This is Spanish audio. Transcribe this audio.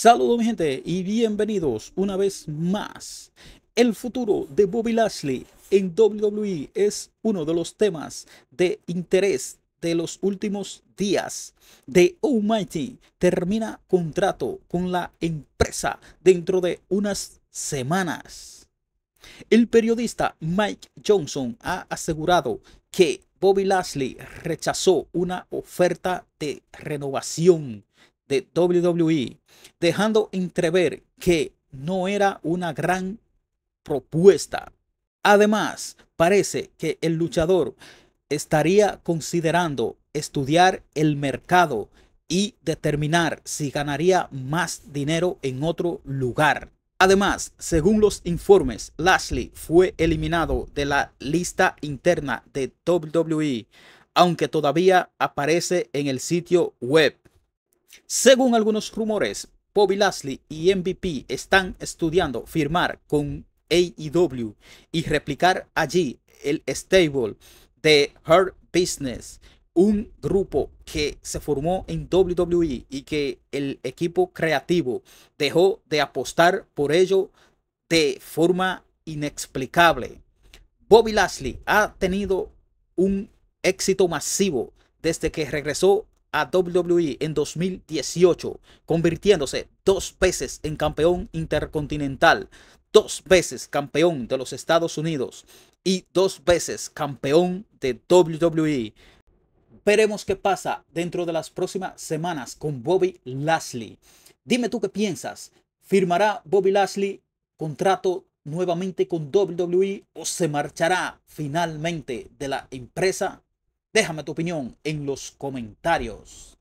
Saludos mi gente y bienvenidos una vez más. El futuro de Bobby Lashley en WWE es uno de los temas de interés de los últimos días. The Almighty termina contrato con la empresa dentro de unas semanas. El periodista Mike Johnson ha asegurado que Bobby Lashley rechazó una oferta de renovación de WWE, dejando entrever que no era una gran propuesta. Además, parece que el luchador estaría considerando estudiar el mercado y determinar si ganaría más dinero en otro lugar. Además, según los informes, Lashley fue eliminado de la lista interna de WWE, aunque todavía aparece en el sitio web. Según algunos rumores, Bobby Lashley y MVP están estudiando firmar con AEW y replicar allí el stable de Her Business, un grupo que se formó en WWE y que el equipo creativo dejó de apostar por ello de forma inexplicable. Bobby Lashley ha tenido un éxito masivo desde que regresó a WWE en 2018, convirtiéndose dos veces en campeón intercontinental, dos veces campeón de los Estados Unidos y dos veces campeón de WWE. Veremos qué pasa dentro de las próximas semanas con Bobby Lashley. Dime tú qué piensas. ¿Firmará Bobby Lashley contrato nuevamente con WWE o se marchará finalmente de la empresa? Déjame tu opinión en los comentarios.